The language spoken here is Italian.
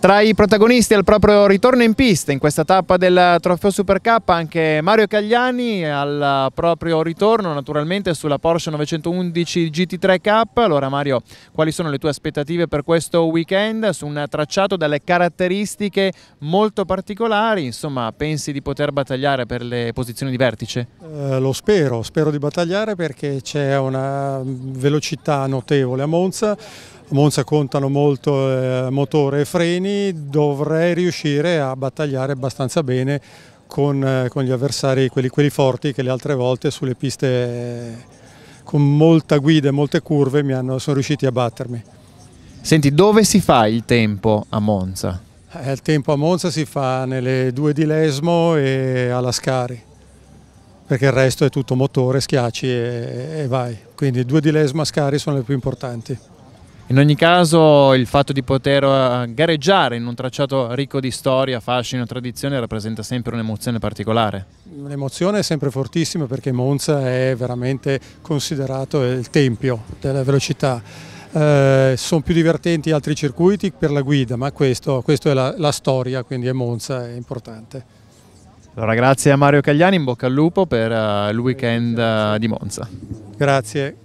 Tra i protagonisti al proprio ritorno in pista in questa tappa del Trofeo Super K anche Mario Cagliani al proprio ritorno naturalmente sulla Porsche 911 GT3 Cup. Allora Mario, quali sono le tue aspettative per questo weekend su un tracciato dalle caratteristiche molto particolari? Insomma, pensi di poter battagliare per le posizioni di vertice? Eh, lo spero, spero di battagliare perché c'è una velocità notevole a Monza a Monza contano molto eh, motore e freni, dovrei riuscire a battagliare abbastanza bene con, eh, con gli avversari, quelli, quelli, forti che le altre volte sulle piste eh, con molta guida e molte curve hanno, sono riusciti a battermi. Senti, dove si fa il tempo a Monza? Eh, il tempo a Monza si fa nelle due di Lesmo e alla Scari perché il resto è tutto motore, schiacci e, e vai. Quindi due di Lesmo e Scari sono le più importanti. In ogni caso il fatto di poter eh, gareggiare in un tracciato ricco di storia, fascino, tradizione rappresenta sempre un'emozione particolare. L'emozione è sempre fortissima perché Monza è veramente considerato il tempio della velocità. Eh, sono più divertenti altri circuiti per la guida, ma questo, questo è la, la storia, quindi è Monza, è importante. Allora grazie a Mario Cagliani, in bocca al lupo per eh, il weekend uh, di Monza. Grazie.